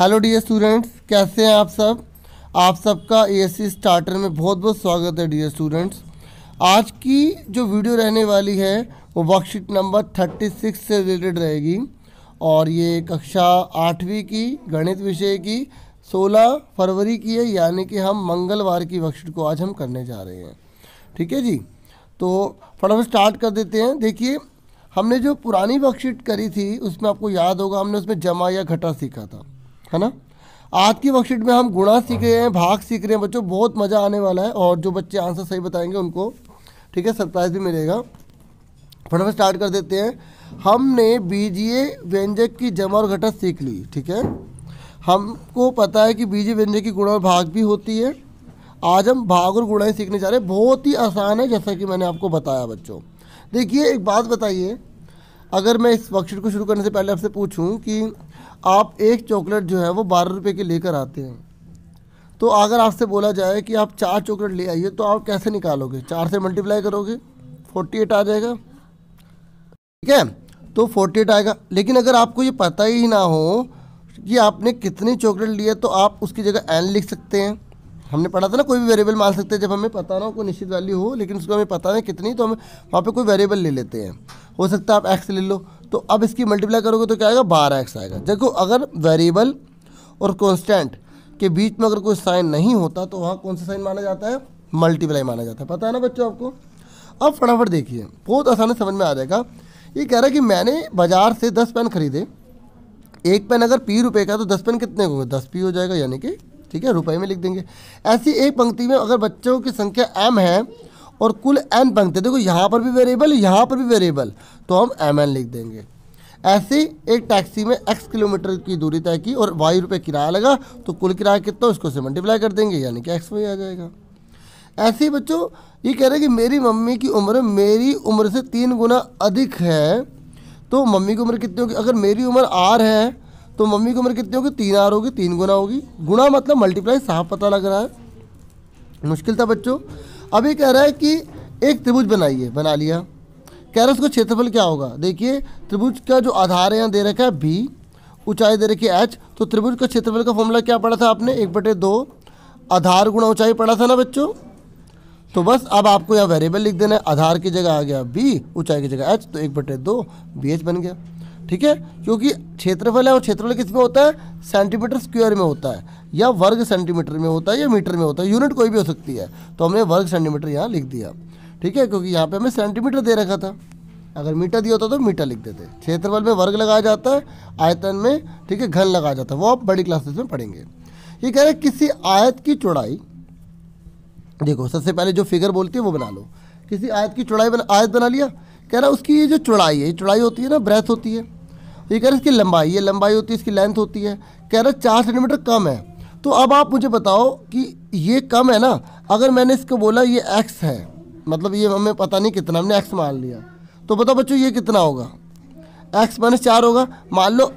hello dear students कैसे हैं आप सब आप सबका एएससी स्टार्टर में बहुत बहुत स्वागत है डियर स्टूडेंट्स आज की जो वीडियो रहने वाली है वो वर्कशीट नंबर थर्टी सिक्स से रिलेटेड रहेगी और ये कक्षा आठवीं की गणित विषय की सोलह फरवरी की है यानी कि हम मंगलवार की वर्कशीट को आज हम करने जा रहे हैं ठीक है जी तो फटाफट स्टार्ट कर देते हैं देखिए हमने जो पुरानी वर्कशीट करी थी उसमें आपको याद होगा हमने उसमें जमा या घटा सीखा था है ना आज की वर्कशीट में हम गुणा सीख रहे हैं भाग सीख रहे हैं बच्चों बहुत मज़ा आने वाला है और जो बच्चे आंसर सही बताएंगे उनको ठीक है सरप्राइज़ भी मिलेगा फटाफट स्टार्ट कर देते हैं हमने बीजीय व्यंजक की जमा और घटा सीख ली ठीक है हमको पता है कि बीजीय व्यंजक की गुणा और भाग भी होती है आज हम भाग और गुणाएँ सीखने जा रहे हैं बहुत ही आसान है जैसा कि मैंने आपको बताया बच्चों देखिए एक बात बताइए अगर मैं इस वर्कशीट को शुरू करने से पहले आपसे पूछूं कि आप एक चॉकलेट जो है वो बारह रुपये की लेकर आते हैं तो अगर आपसे बोला जाए कि आप चार चॉकलेट ले आइए तो आप कैसे निकालोगे चार से मल्टीप्लाई करोगे फोर्टी एट आ जाएगा ठीक है तो फोर्टी एट आएगा लेकिन अगर आपको ये पता ही ना हो कि आपने कितनी चॉकलेट है तो आप उसकी जगह एन लिख सकते हैं हमने पढ़ा था ना कोई भी वेरिएबल मान सकते हैं जब हमें पता ना हो कोई निश्चित वैल्यू हो लेकिन उसको हमें पता नहीं कितनी तो हम वहाँ पे कोई वेरिएबल ले लेते हैं हो सकता है आप एक्स ले लो तो अब इसकी मल्टीप्लाई करोगे तो क्या आएगा बारह एक्स आएगा देखो अगर वेरिएबल और कॉन्स्टेंट के बीच में अगर कोई साइन नहीं होता तो वहाँ कौन सा साइन माना जाता है मल्टीप्लाई माना जाता है पता है ना बच्चों आपको अब फटाफट देखिए बहुत आसानी समझ में आ जाएगा ये कह रहा है कि मैंने बाज़ार से दस पेन खरीदे एक पेन अगर पी रुपये का तो दस पेन कितने होंगे दस पी हो जाएगा यानी कि ठीक है रुपए में लिख देंगे ऐसी एक पंक्ति में अगर बच्चों की संख्या एम है और कुल एन पंक्ति देखो यहाँ पर भी वेरिएबल यहाँ पर भी वेरिएबल तो हम एम एन लिख देंगे ऐसे एक टैक्सी में एक्स किलोमीटर की दूरी तय की और वाई रुपये किराया लगा तो कुल किराया कितना उसको से मल्टीप्लाई कर देंगे यानी कि एक्स वाई आ जाएगा ऐसे ही बच्चों ये कह रहे हैं कि मेरी मम्मी की उम्र मेरी उम्र से तीन गुना अधिक है तो मम्मी की उम्र कितनी होगी अगर मेरी उम्र आर है तो मम्मी की उम्र कितनी होगी तीन आर होगी तीन गुना होगी गुना मतलब मल्टीप्लाई साफ पता लग रहा है मुश्किल था बच्चों अभी कह रहा है कि एक त्रिभुज बनाइए बना लिया कह रहा है उसका क्षेत्रफल क्या होगा देखिए त्रिभुज का जो आधार है यहाँ दे रखा है बी ऊंचाई दे रखी है एच तो त्रिभुज का क्षेत्रफल का फॉर्मूला क्या पढ़ा था आपने एक बटे दो आधार गुणा ऊंचाई पढ़ा था ना बच्चों तो बस अब आपको यहाँ वेरिएबल लिख देना है आधार की जगह आ गया बी ऊंचाई की जगह एच तो एक बटे दो बी एच बन गया ठीक है क्योंकि क्षेत्रफल है और क्षेत्रफल किस में होता है सेंटीमीटर स्क्वायर में होता है या वर्ग सेंटीमीटर में होता है या मीटर में होता है यूनिट कोई भी हो सकती है तो हमने वर्ग सेंटीमीटर यहाँ लिख दिया ठीक है क्योंकि यहाँ पे हमें सेंटीमीटर दे रखा था अगर मीटर दिया होता तो मीटर लिख देते क्षेत्रफल में वर्ग लगाया जाता है आयतन में ठीक है घन लगाया जाता है वो आप बड़ी क्लासेस में पढ़ेंगे ये कह रहे हैं किसी आयत की चौड़ाई देखो सबसे पहले जो फिगर बोलती है वो बना लो किसी आयत की चौड़ाई बना आयत बना लिया कह रहा उसकी ये जो चौड़ाई है चौड़ाई होती है ना ब्रेथ होती है ये कह रहे इसकी लंबाई ये लंबाई होती है इसकी लेंथ होती है कह रहे चार सेंटीमीटर कम है तो अब आप मुझे बताओ कि ये कम है ना अगर मैंने इसको बोला ये एक्स है मतलब ये हमें पता नहीं कितना हमने एक्स मान लिया तो बताओ बच्चों ये कितना होगा एक्स माइनस चार होगा मान लो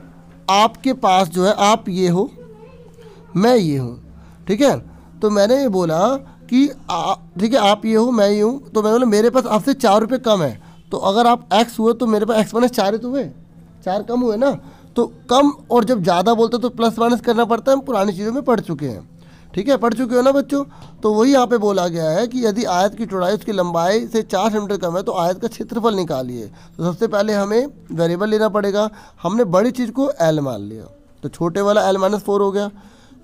आपके पास जो है आप ये हो मैं ये हूँ ठीक है तो मैंने ये बोला कि ठीक है आप ये हो मैं ये हूँ तो मैं बोला मेरे पास आपसे चार रुपये कम है तो अगर आप एक्स हुए तो मेरे पास एक्स माइनस चार ही तो हुए चार कम हुए ना तो कम और जब ज़्यादा बोलते तो प्लस माइनस करना पड़ता है हम पुरानी चीज़ों में पढ़ चुके हैं ठीक है पढ़ चुके हो ना बच्चों तो वही यहाँ पे बोला गया है कि यदि आयत की चौड़ाई उसकी लंबाई से चार सेंटीमीटर कम है तो आयत का क्षेत्रफल निकालिए तो सबसे पहले हमें वेरिएबल लेना पड़ेगा हमने बड़ी चीज़ को एल मान लिया तो छोटे वाला एल माइनस फोर हो गया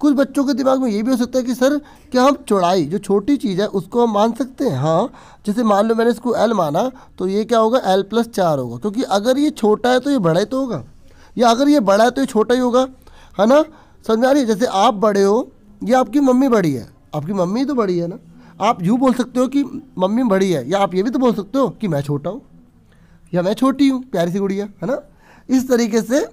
कुछ बच्चों के दिमाग में ये भी हो सकता है कि सर क्या हम चौड़ाई जो छोटी चीज़ है उसको हम मान सकते हैं हाँ जैसे मान लो मैंने इसको एल माना तो ये क्या होगा एल प्लस चार होगा क्योंकि अगर ये छोटा है तो ये बड़ा ही तो होगा या अगर ये बड़ा है तो ये छोटा ही होगा है ना समझ आ रही है जैसे आप बड़े हो या आपकी मम्मी बड़ी है आपकी मम्मी तो बड़ी है ना आप यूँ बोल सकते हो कि मम्मी बड़ी है या आप ये भी तो बोल सकते हो कि मैं छोटा हूँ या मैं छोटी हूँ प्यारी सी गुड़िया है ना इस तरीके से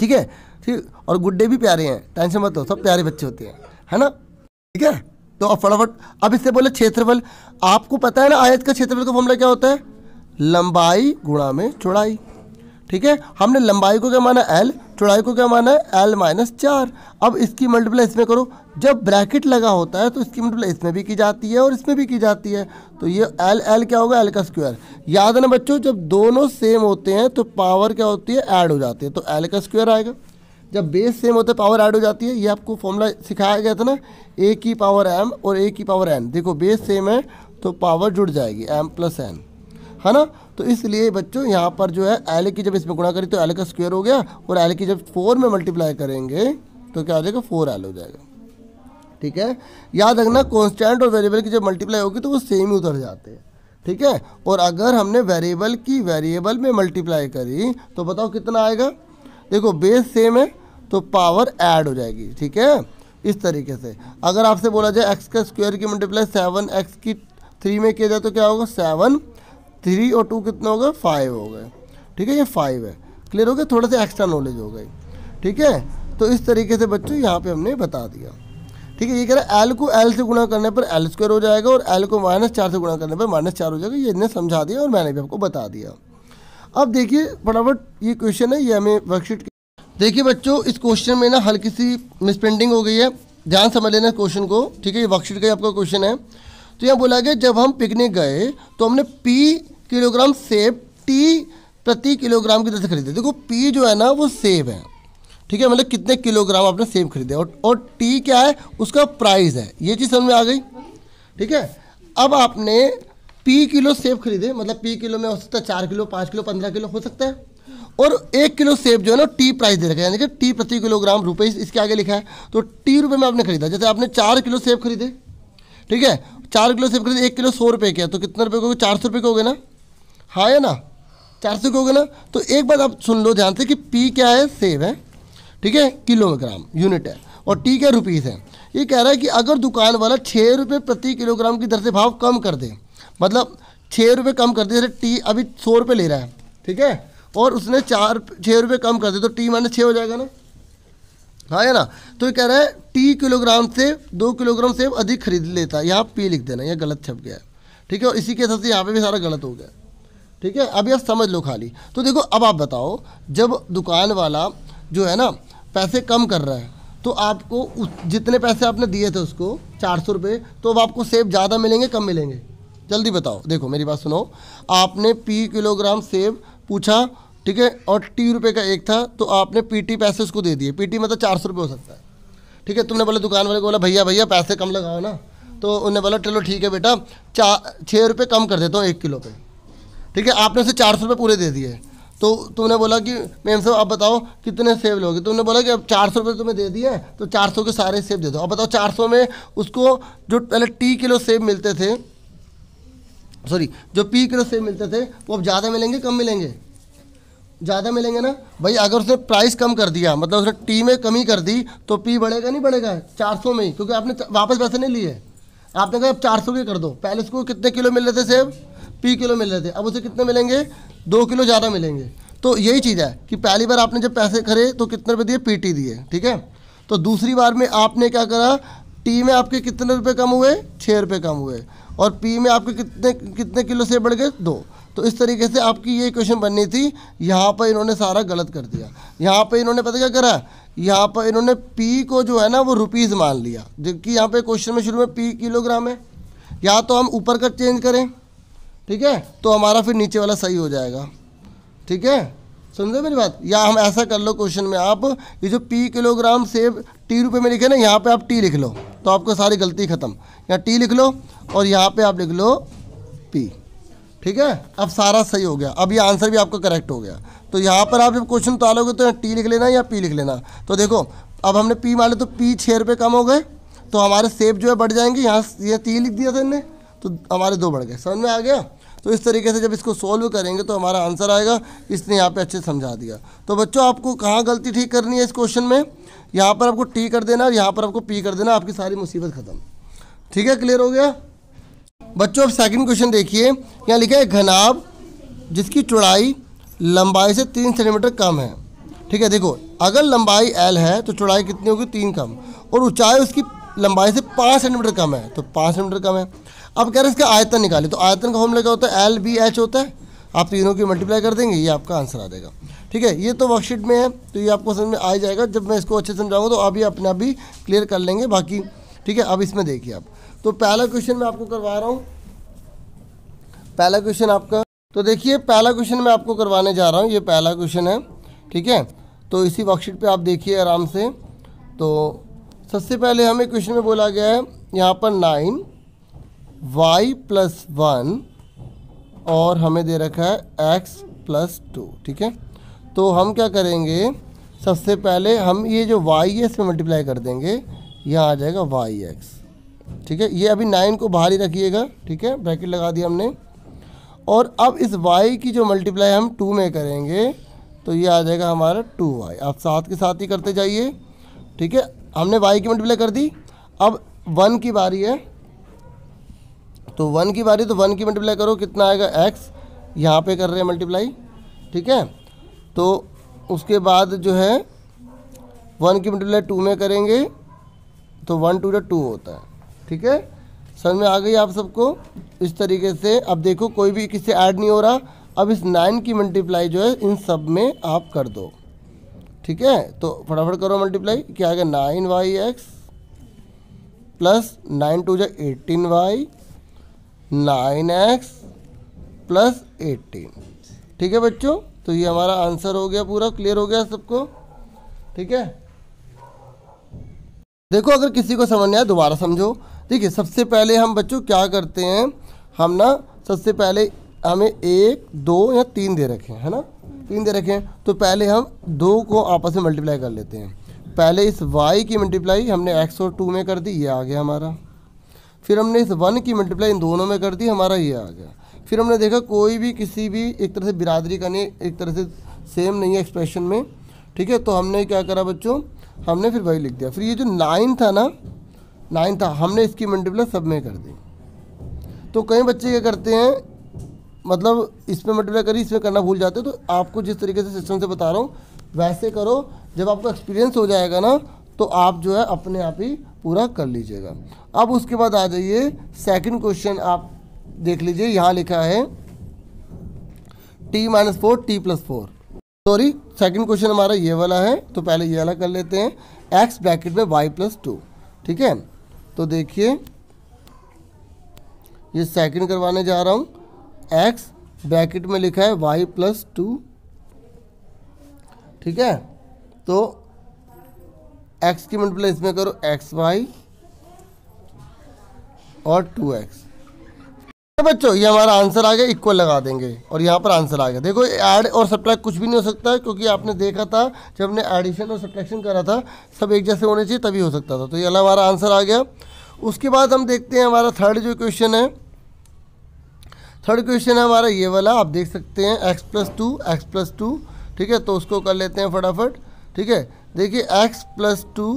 ठीक है ठीक और गुड्डे भी प्यारे हैं टेंशन मत हो सब प्यारे बच्चे होते हैं है ना ठीक है तो अब फटाफट अब इससे बोले क्षेत्रफल आपको पता है ना आयत का क्षेत्रफल का फॉर्मूला क्या होता है लंबाई गुणा में चौड़ाई ठीक है हमने लंबाई को क्या माना एल चौड़ाई को क्या माना है एल माइनस चार अब इसकी मल्टीप्लाई इसमें करो जब ब्रैकेट लगा होता है तो इसकी मल्टीप्लाई इसमें भी की जाती है और इसमें भी की जाती है तो ये एल एल क्या होगा एल का स्क्वायर याद है ना बच्चों जब दोनों सेम होते हैं तो पावर क्या होती है ऐड हो जाती है तो एल का स्क्वायर आएगा जब बेस सेम होता है पावर ऐड हो जाती है ये आपको फॉर्मूला सिखाया गया था ना ए की पावर एम और ए की पावर एन देखो बेस सेम है तो पावर जुड़ जाएगी एम प्लस एन है ना तो इसलिए बच्चों यहाँ पर जो है एल की जब इसमें गुणा करी तो एल का स्क्वेयर हो गया और एल की जब फोर में मल्टीप्लाई करेंगे तो क्या हो जाएगा फोर एल हो जाएगा ठीक है याद रखना कॉन्स्टेंट और वेरिएबल की जब मल्टीप्लाई होगी तो वो सेम ही उतर जाते हैं ठीक है और अगर हमने वेरिएबल की वेरिएबल में मल्टीप्लाई करी तो बताओ कितना आएगा देखो बेस सेम है तो पावर ऐड हो जाएगी ठीक है इस तरीके से अगर आपसे बोला जाए एक्स का स्क्वायर की मल्टीप्लाई सेवन एक्स की थ्री में किया जाए तो क्या होगा सेवन थ्री और टू कितना होगा फाइव हो गए ठीक है ये फाइव है क्लियर हो गया थोड़ा सा एक्स्ट्रा नॉलेज हो गई ठीक है तो इस तरीके से बच्चों यहाँ पे हमने बता दिया ठीक है ये कह रहा है एल को एल से गुणा करने पर एल स्क्वायर हो जाएगा और एल को माइनस चार से गुणा करने पर माइनस चार हो जाएगा ये इन्हें समझा दिया और मैंने भी आपको बता दिया अब देखिए फटाफट ये क्वेश्चन है ये हमें वर्कशीट देखिए बच्चों इस क्वेश्चन में ना हल्की सी मिसप्रिंटिंग हो गई है ध्यान समझ लेना क्वेश्चन को ठीक है ये वर्कशीट का आपका क्वेश्चन है तो यहाँ बोला गया जब हम पिकनिक गए तो हमने पी किलोग्राम सेब टी प्रति किलोग्राम की दर से खरीदे देखो पी जो है ना वो सेब है ठीक है मतलब कितने किलोग्राम आपने सेब खरीदे और और टी क्या है उसका प्राइस है ये चीज़ समझ में आ गई ठीक है अब आपने पी किलो सेब खरीदे मतलब पी किलो में हो सकता है चार किलो पाँच किलो पंद्रह किलो हो सकता है और एक किलो सेब जो है ना टी प्राइस दे रखा है यानी कि टी प्रति किलोग्राम रुपए इसके आगे लिखा है तो टी रुपये में आपने खरीदा जैसे आपने चार किलो सेब खरीदे ठीक है चार किलो सेब खरीदे एक किलो सौ रुपये के तो कितने रुपये को चार सौ रुपये के हो गए ना हाँ है ना चार सौ के हो गए ना तो एक बात आप सुन लो ध्यान से कि पी क्या है सेब है ठीक है किलोग्राम यूनिट है और टी क्या रुपीज़ है ये कह रहा है कि अगर दुकान वाला छः रुपये प्रति किलोग्राम की दर से भाव कम कर दे मतलब छः रुपये कम कर दे जैसे टी अभी सौ रुपये ले रहा है ठीक है और उसने चार छः रुपये कम कर दिए तो टी माइनस छः हो जाएगा ना हाँ है ना तो ये कह रहा है टी किलोग्राम से दो किलोग्राम सेब अधिक खरीद लेता है यहाँ पी लिख देना यह गलत छप गया है ठीक है और इसी के हिसाब से यहाँ पे भी सारा गलत हो गया ठीक है अभी आप समझ लो खाली तो देखो अब आप बताओ जब दुकान वाला जो है ना पैसे कम कर रहा है तो आपको जितने पैसे आपने दिए थे उसको चार सौ रुपये तो अब आपको सेब ज़्यादा मिलेंगे कम मिलेंगे जल्दी बताओ देखो मेरी बात सुनो आपने पी किलोग्राम सेब पूछा ठीक है और टी रुपये का एक था तो आपने पीटी पैसे उसको दे दिए पीटी मतलब चार सौ रुपये हो सकता है ठीक है तुमने बोला दुकान वाले को बोला भैया भैया पैसे कम लगाओ ना तो उन्होंने बोला चलो ठीक है बेटा चार छः रुपये कम कर देता हूँ एक किलो पे ठीक है आपने उसे चार सौ रुपये पूरे दे दिए तो तुमने बोला कि मैम साहब आप बताओ कितने सेब लोगे तुमने तो बोला कि अब चार सौ रुपये तुम्हें दे दिए तो चार सौ के सारे सेब दे दो अब बताओ चार सौ में उसको जो पहले टी किलो सेब मिलते थे सॉरी जो पी किलो सेब मिलते थे वो अब ज़्यादा मिलेंगे कम मिलेंगे ज़्यादा मिलेंगे ना भाई अगर उसने प्राइस कम कर दिया मतलब उसने टी में कमी कर दी तो पी बढ़ेगा नहीं बढ़ेगा चार सौ में ही क्योंकि आपने वापस पैसे नहीं लिए आपने कहा अब चार सौ के कर दो पहले उसको कितने किलो मिल रहे थे सेब पी किलो मिल रहे थे अब उसे कितने मिलेंगे दो किलो ज़्यादा मिलेंगे तो यही चीज़ है कि पहली बार आपने जब पैसे खरे तो कितने रुपये दिए पी दिए ठीक है तो दूसरी बार में आपने क्या करा टी में आपके कितने रुपये कम हुए छः रुपये कम हुए और पी में आपके कितने कितने किलो सेब बढ़ गए दो तो इस तरीके से आपकी ये क्वेश्चन बननी थी यहाँ पर इन्होंने सारा गलत कर दिया यहाँ पर इन्होंने पता क्या करा यहाँ पर इन्होंने पी को जो है ना वो रुपीज़ मान लिया जबकि यहाँ पे क्वेश्चन में शुरू में पी किलोग्राम है या तो हम ऊपर का चेंज करें ठीक है तो हमारा फिर नीचे वाला सही हो जाएगा ठीक है समझे मेरी बात या हम ऐसा कर लो क्वेश्चन में आप ये जो पी किलोग्राम सेब टी रुपये में लिखे ना यहाँ पे आप टी लिख लो तो आपको सारी गलती ख़त्म यहाँ टी लिख लो और यहाँ पे आप लिख लो पी ठीक है अब सारा सही हो गया अब ये आंसर भी आपका करेक्ट हो गया तो यहाँ पर आप जब क्वेश्चन उतारोगे तो टी लिख लेना या पी लिख लेना तो देखो अब हमने पी माने तो पी छः रुपये कम हो गए तो हमारे सेब जो है बढ़ जाएंगे यहाँ ये तीन लिख दिया था इनने तो हमारे दो बढ़ गए समझ में आ गया तो इस तरीके से जब इसको सोल्व करेंगे तो हमारा आंसर आएगा इसने यहाँ पे अच्छे समझा दिया तो बच्चों आपको कहाँ गलती ठीक करनी है इस क्वेश्चन में यहाँ पर आपको टी कर देना और यहाँ पर आपको पी कर देना आपकी सारी मुसीबत ख़त्म ठीक है क्लियर हो गया बच्चों अब सेकंड क्वेश्चन देखिए यहाँ लिखा है घनाब जिसकी चौड़ाई लंबाई से तीन सेंटीमीटर कम है ठीक है देखो अगर लंबाई एल है तो चौड़ाई कितनी होगी तीन कम और ऊंचाई उसकी लंबाई से पाँच सेंटीमीटर कम है तो पाँच सेंटीमीटर कम है अब कह रहे हैं इसका आयतन निकाले तो आयतन का फॉर्मूला क्या होता है एल बी एच होता है आप तीनों की मल्टीप्लाई कर देंगे ये आपका आंसर आ जाएगा ठीक है ये तो वर्कशीट में है तो ये आपको समझ में आ जाएगा जब मैं इसको अच्छे से समझाऊंगा तो अभी अपने आप भी क्लियर कर लेंगे बाकी ठीक है अब इसमें देखिए आप तो पहला क्वेश्चन मैं आपको करवा रहा हूँ पहला क्वेश्चन आपका तो देखिए पहला क्वेश्चन मैं आपको करवाने जा रहा हूँ ये पहला क्वेश्चन है ठीक है तो इसी वर्कशीट पे आप देखिए आराम से तो सबसे पहले हमें क्वेश्चन में बोला गया है यहाँ पर नाइन वाई प्लस वन और हमें दे रखा है एक्स प्लस टू ठीक है तो हम क्या करेंगे सबसे पहले हम ये जो वाई है इसमें मल्टीप्लाई कर देंगे यहाँ आ जाएगा वाई एक्स ठीक है ये अभी नाइन को बाहर ही रखिएगा ठीक है ब्रैकेट लगा दिया हमने और अब इस वाई की जो मल्टीप्लाई हम टू में करेंगे तो ये आ जाएगा हमारा टू वाई आप साथ के साथ ही करते जाइए ठीक है हमने वाई की मल्टीप्लाई कर दी अब वन की बारी है तो वन की बारी तो वन की मल्टीप्लाई करो कितना आएगा एक्स यहाँ पे कर रहे हैं मल्टीप्लाई ठीक है तो उसके बाद जो है वन की मल्टीप्लाई टू में करेंगे तो वन टू जो टू होता है ठीक है समझ में आ गई आप सबको इस तरीके से अब देखो कोई भी किससे ऐड नहीं हो रहा अब इस नाइन की मल्टीप्लाई जो है इन सब में आप कर दो ठीक है तो फटाफट करो मल्टीप्लाई क्या आ गया nine Y X plus nine two जो eighteen Y nine X plus eighteen ठीक है बच्चों तो ये हमारा आंसर हो गया पूरा क्लियर हो गया सबको ठीक है देखो अगर किसी को समझ नहीं आया दोबारा समझो देखिए सबसे पहले हम बच्चों क्या करते हैं हम ना सबसे पहले हमें एक दो या तीन दे रखे हैं है ना तीन दे रखे हैं तो पहले हम दो को आपस में मल्टीप्लाई कर लेते हैं पहले इस वाई की मल्टीप्लाई हमने एक्स और टू में कर दी ये आ गया हमारा फिर हमने इस वन की मल्टीप्लाई इन दोनों में कर दी हमारा ये आ गया फिर हमने देखा कोई भी किसी भी एक तरह से बिरादरी का नहीं एक तरह से सेम नहीं है एक्सप्रेशन में ठीक है तो हमने क्या करा बच्चों हमने फिर वही लिख दिया फिर ये जो नाइन था ना नाइन्थ था हमने इसकी मंडिबुलर सब में कर दी तो कई बच्चे क्या करते हैं मतलब इसमें मल्टीप्लाई करी इसमें करना भूल जाते हैं तो आपको जिस तरीके से सिस्टम से बता रहा हूँ वैसे करो जब आपका एक्सपीरियंस हो जाएगा ना तो आप जो है अपने आप ही पूरा कर लीजिएगा अब उसके बाद आ जाइए सेकंड क्वेश्चन आप देख लीजिए यहाँ लिखा है T minus four T plus four sorry second question हमारा ये वाला है तो पहले ये वाला कर लेते हैं एक्स ब्रैकेट में वाई प्लस टू ठीक है तो देखिए ये सेकंड करवाने जा रहा हूँ एक्स ब्रैकेट में लिखा है वाई प्लस टू ठीक है तो एक्स की मल्टीप्लाई इसमें करो एक्स वाई और टू एक्स तो बच्चों ये हमारा आंसर आ गया इक्वल लगा देंगे और यहाँ पर आंसर आ गया देखो ऐड और सब्ट्रैक्ट कुछ भी नहीं हो सकता है क्योंकि आपने देखा था जब हमने एडिशन और सब्ट्रैक्शन करा था सब एक जैसे होने चाहिए तभी हो सकता था तो ये हमारा आंसर आ गया उसके बाद हम देखते हैं हमारा थर्ड जो क्वेश्चन है थर्ड क्वेश्चन है हमारा ये वाला आप देख सकते हैं X plus two X plus two ठीक है तो उसको कर लेते हैं फटाफट ठीक है देखिए X plus two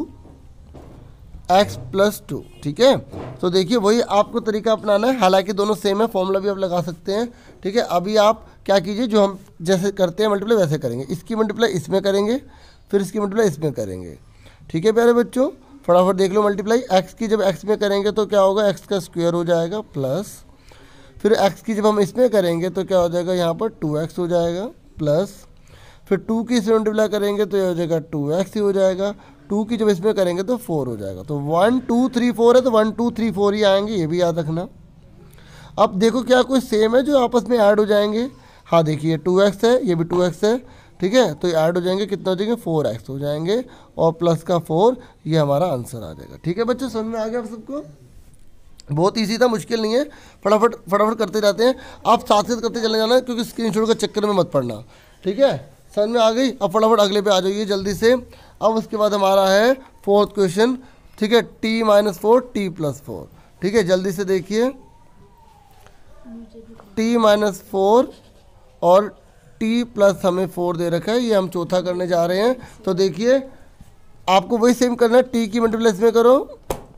X plus two ठीक है तो देखिए वही आपको तरीका अपनाना है हालांकि दोनों सेम है फॉर्मूला भी आप लगा सकते हैं ठीक है अभी आप क्या कीजिए जो हम जैसे करते हैं मल्टीप्लाई वैसे करेंगे इसकी मल्टीप्लाई इसमें करेंगे फिर इसकी मल्टीप्लाई इसमें करेंगे ठीक है प्यारे बच्चों फटाफट देख लो मल्टीप्लाई एक्स की जब एक्स में करेंगे तो क्या होगा एक्स का स्क्वेयर हो जाएगा प्लस फिर एक्स की जब हम इसमें करेंगे तो क्या हो जाएगा यहाँ पर टू एक्स हो जाएगा प्लस फिर टू की इसमें मल्टीप्लाई करेंगे तो ये हो जाएगा टू एक्स ही हो जाएगा टू की जब इसमें करेंगे तो फोर हो जाएगा तो वन टू थ्री फोर है तो वन टू थ्री फोर ही आएंगे ये भी याद रखना अब देखो क्या कुछ सेम है जो आपस में ऐड हो जाएंगे हाँ देखिए टू एक्स है ये भी टू एक्स है ठीक है तो ऐड हो जाएंगे कितना हो जाएंगे फोर एक्स हो जाएंगे और प्लस का फोर ये हमारा आंसर आ जाएगा ठीक है बच्चों समझ में आ गया आप सबको बहुत ईजी था मुश्किल नहीं है फटाफट फटाफट करते जाते हैं आप साथ साथ करते चले जाना क्योंकि शॉट के चक्कर में मत पड़ना ठीक है समझ में आ गई अब फटाफट अगले पे आ जाइए जल्दी से अब उसके बाद हमारा है फोर्थ क्वेश्चन ठीक है T minus four T plus four ठीक है जल्दी से देखिए टी माइनस फोर और टी प्लस हमें फोर दे रखा है ये हम चौथा करने जा रहे हैं तो देखिए आपको वही सेम करना है टी की मल्टीप्लाई में करो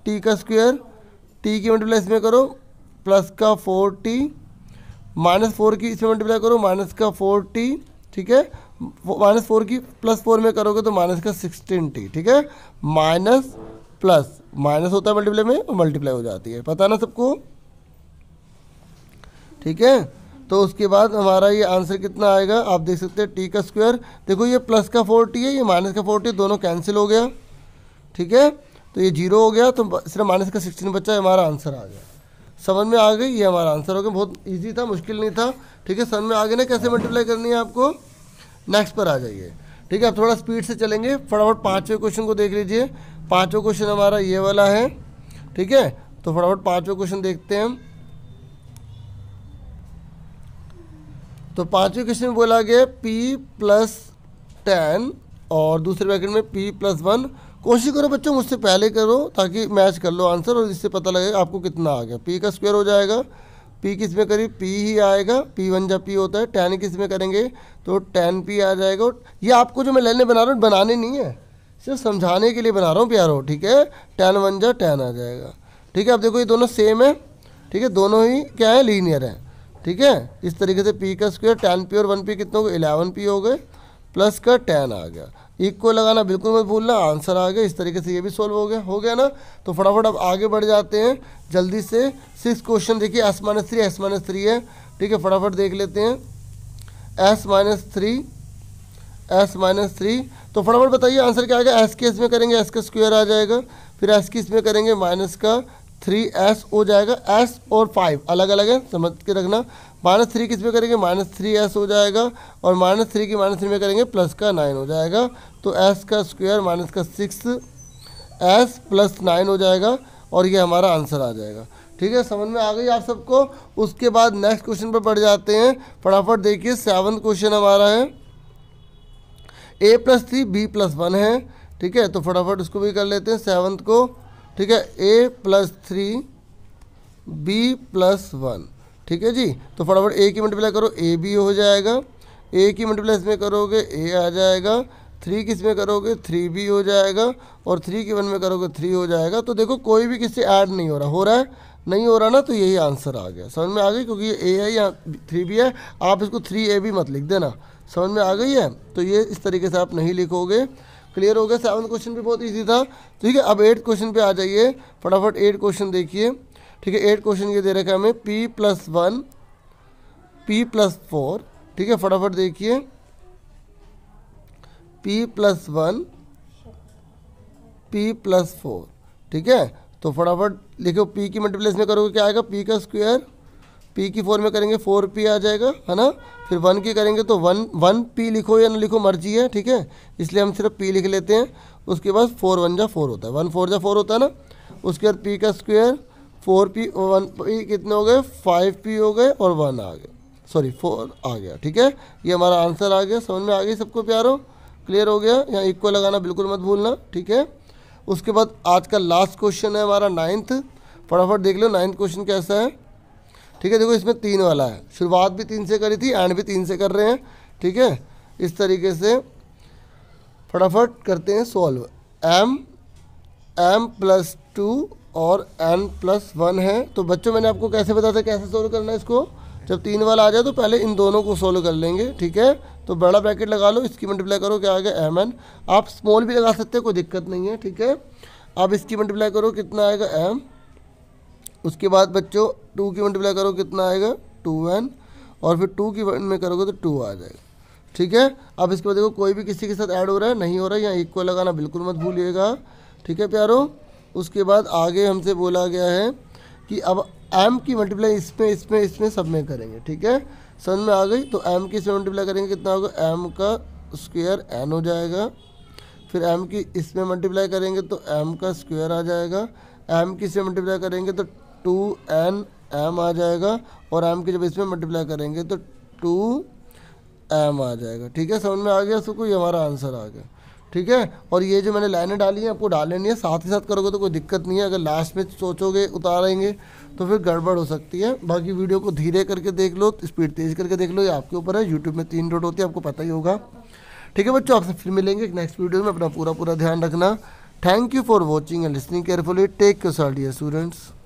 टी का स्क्वेयर टी की मल्टीप्लाई में करो प्लस का फोर टी माइनस फोर की इसमें मल्टीप्लाई करो माइनस का फोर टी ठीक है माइनस फोर की प्लस फोर में करोगे तो माइनस का सिक्सटीन टी ठीक है माइनस प्लस माइनस होता है मल्टीप्लाई में और मल्टीप्लाई हो जाती है पता ना सबको ठीक है तो उसके बाद हमारा ये आंसर कितना आएगा आप देख सकते हैं टी का स्क्वायर देखो ये प्लस का फोर टी है ये माइनस का फोर टी दोनों कैंसिल हो गया ठीक है तो ये जीरो हो गया तो सिर्फ माइनस का सिक्सटीन बच्चा हमारा आंसर आ गया समझ में आ गई ये हमारा आंसर हो गया बहुत ईजी था मुश्किल नहीं था ठीक है समझ में आ गया ना कैसे मल्टीप्लाई करनी है आपको नेक्स्ट पर आ जाइए ठीक है अब थोड़ा स्पीड से चलेंगे फटाफट पाँचवें क्वेश्चन को देख लीजिए पाँचवा क्वेश्चन हमारा ये वाला है ठीक है तो फटाफट पाँचवा क्वेश्चन देखते हैं तो पांचवें क्वेश्चन में बोला गया पी प्लस टेन और दूसरे ब्रैकेट में पी प्लस वन कोशिश करो बच्चों मुझसे पहले करो ताकि मैच कर लो आंसर और इससे पता लगेगा आपको कितना आ गया पी का स्क्वायर हो जाएगा पी किस में करी पी ही आएगा पी वन जब पी होता है टेन किस में करेंगे तो टेन पी आ जाएगा ये आपको जो मैं लेने बना रहा हूँ बनाने नहीं है सिर्फ समझाने के लिए बना रहा हूँ प्यारो ठीक है टेन वन जा टेन आ जाएगा ठीक है अब देखो ये दोनों सेम है ठीक है दोनों ही क्या है लीनियर है ठीक है इस तरीके से पी का स्क्वेयर टेन पी और वन पी कितने हो गए इलेवन पी हो गए प्लस का टेन आ गया इक्को लगाना बिल्कुल मत भूलना आंसर आ गया इस तरीके से ये भी सॉल्व हो गया हो गया ना तो फटाफट अब आगे बढ़ जाते हैं जल्दी से सिक्स क्वेश्चन देखिए S minus three S minus three है ठीक है फटाफट देख लेते हैं S minus three S minus three तो फटाफट बताइए आंसर क्या आएगा एस के इसमें करेंगे एस का स्क्वायर आ जाएगा फिर एस की इसमें करेंगे माइनस का थ्री एस हो जाएगा एस और फाइव अलग अलग है समझ के रखना माइनस थ्री किस पे करेंगे माइनस थ्री एस हो जाएगा और माइनस थ्री की माइनस थ्री में करेंगे प्लस का नाइन हो जाएगा तो एस का स्क्वायर माइनस का सिक्स एस प्लस नाइन हो जाएगा और ये हमारा आंसर आ जाएगा ठीक है समझ में आ गई आप सबको उसके बाद नेक्स्ट क्वेश्चन पर बढ़ जाते हैं फटाफट देखिए सेवन्थ क्वेश्चन हमारा है A plus three B plus one है ठीक है तो फटाफट उसको भी कर लेते हैं सेवन्थ को ठीक है A plus three B plus one ठीक है जी तो फटाफट ए की मल्टीप्लाई करो ए बी हो जाएगा ए की मल्टीप्लाई इसमें करोगे ए आ जाएगा थ्री किस में करोगे थ्री बी हो जाएगा और थ्री की वन में करोगे थ्री हो जाएगा तो देखो कोई भी किससे ऐड नहीं हो रहा हो रहा है नहीं हो रहा ना तो यही आंसर आ गया समझ में आ गई क्योंकि ये ए है या थ्री बी है आप इसको थ्री ए भी मत लिख देना समझ में आ गई है तो ये इस तरीके से आप नहीं लिखोगे क्लियर हो गया सेवन क्वेश्चन भी बहुत ईजी था ठीक है अब एट क्वेश्चन पर आ जाइए फटाफट एट क्वेश्चन देखिए ठीक है एट क्वेश्चन ये दे रखा है हमें P plus one P plus four ठीक है फटाफट देखिए P plus one P plus four ठीक है तो फटाफट लिखो पी की मल्टीप्लेस में करोगे क्या आएगा पी का स्क्वायर पी की फोर में करेंगे फोर पी आ जाएगा है ना फिर वन की करेंगे तो वन वन पी लिखो या ना लिखो मर्जी है ठीक है इसलिए हम सिर्फ पी लिख लेते हैं उसके बाद फोर वन जा फोर होता है वन फोर जा फोर होता है ना उसके बाद पी का square four P one P कितने हो गए फाइव पी हो गए और वन आ गए सॉरी फोर आ गया ठीक है ये हमारा आंसर आ गया समझ में आ गई सबको प्यारो क्लियर हो गया यहाँ इक्वल लगाना बिल्कुल मत भूलना ठीक है उसके बाद आज का लास्ट क्वेश्चन है हमारा नाइन्थ फटाफट देख लो नाइन्थ क्वेश्चन कैसा है ठीक है देखो इसमें तीन वाला है शुरुआत भी तीन से करी थी एंड भी तीन से कर रहे हैं ठीक है इस तरीके से फटाफट करते हैं solve M M plus two और एन प्लस वन है तो बच्चों मैंने आपको कैसे बताया था कैसे सोल्व करना है इसको जब तीन वाला आ जाए तो पहले इन दोनों को सोल्व कर लेंगे ठीक है तो बड़ा ब्रैकेट लगा लो इसकी मल्टीप्लाई करो क्या आ गया एम एन आप स्मॉल भी लगा सकते हैं कोई दिक्कत नहीं है ठीक है अब इसकी मल्टीप्लाई करो कितना आएगा एम उसके बाद बच्चों टू की मल्टीप्लाई करो कितना आएगा टू एन और फिर टू की वन में करोगे तो टू आ जाएगा ठीक है अब इसके बाद देखो कोई भी किसी के साथ ऐड हो रहा है नहीं हो रहा है यहाँ इक्वल लगाना बिल्कुल मत भूलिएगा ठीक है प्यारो उसके बाद आगे हमसे बोला गया है कि अब एम की मल्टीप्लाई इसमें इसमें इसमें सब में करेंगे ठीक है सन में आ गई तो एम की इसमें मल्टीप्लाई करेंगे कितना होगा एम का स्क्वेयर एन हो जाएगा फिर एम की इसमें मल्टीप्लाई करेंगे तो एम का स्क्वेयर आ जाएगा एम की इसमें मल्टीप्लाई करेंगे तो टू एन एम आ जाएगा और एम की जब इसमें मल्टीप्लाई करेंगे तो टू एम आ जाएगा ठीक है समझ में आ गया सो कोई हमारा आंसर आ गया ठीक है और ये जो मैंने लाइनें डाली हैं आपको डाल लेनी है साथ ही साथ करोगे तो कोई दिक्कत नहीं है अगर लास्ट में सोचोगे उतारेंगे तो फिर गड़बड़ हो सकती है बाकी वीडियो को धीरे करके देख लो स्पीड तेज़ करके देख लो ये आपके ऊपर है यूट्यूब में तीन रोड होती है आपको पता ही होगा ठीक है बच्चों आपसे फिर मिलेंगे नेक्स्ट वीडियो में अपना पूरा पूरा ध्यान रखना thank you for watching and listening carefully take your sir dear students